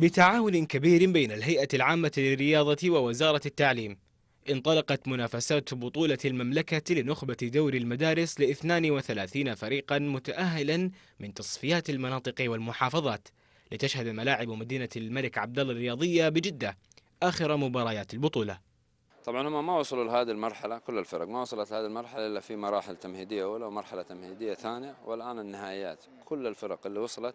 بتعاون كبير بين الهيئة العامة للرياضة ووزارة التعليم انطلقت منافسات بطولة المملكة لنخبة دوري المدارس ل 32 فريقا متأهلا من تصفيات المناطق والمحافظات لتشهد ملاعب مدينة الملك عبدالله الرياضية بجدة آخر مباريات البطولة طبعا هم ما وصلوا لهذه المرحلة كل الفرق ما وصلت لهذه المرحلة إلا في مراحل تمهيدية أولى ومرحلة تمهيدية ثانية والآن النهائيات كل الفرق اللي وصلت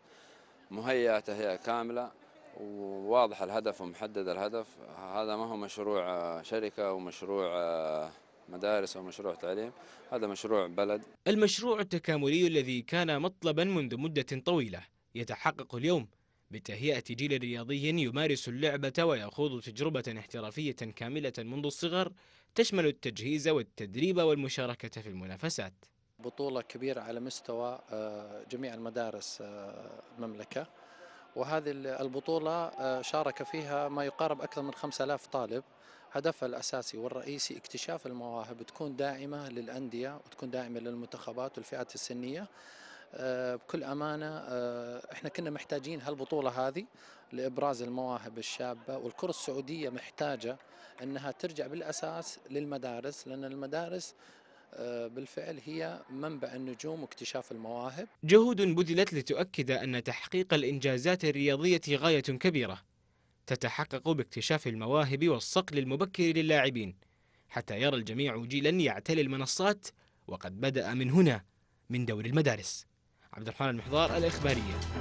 مهيئة تهيئة كاملة وواضح الهدف ومحدد الهدف هذا ما هو مشروع آه، شركة ومشروع آه، مدارس أو مشروع تعليم هذا مشروع بلد المشروع التكاملي الذي كان مطلبا منذ مدة طويلة يتحقق اليوم بتهيئة جيل رياضي يمارس اللعبة ويخوض تجربة احترافية كاملة منذ الصغر تشمل التجهيز والتدريب والمشاركة في المنافسات بطولة كبيرة على مستوى آه، جميع المدارس المملكة وهذه البطولة آه، شارك فيها ما يقارب أكثر من 5000 طالب هدفها الأساسي والرئيسي اكتشاف المواهب تكون دائمة للأندية وتكون دائمة للمنتخبات والفئات السنية آه، بكل أمانة آه، احنا كنا محتاجين هالبطولة هذه لإبراز المواهب الشابة والكرة السعودية محتاجة أنها ترجع بالأساس للمدارس لأن المدارس آه، بالفعل هي منبع النجوم واكتشاف المواهب جهود بذلت لتؤكد أن تحقيق الإنجازات الرياضية غاية كبيرة تتحقق باكتشاف المواهب والصقل المبكر للاعبين حتى يرى الجميع جيلا يعتلي المنصات وقد بدأ من هنا من دور المدارس عبد الرحمن المحضار الإخبارية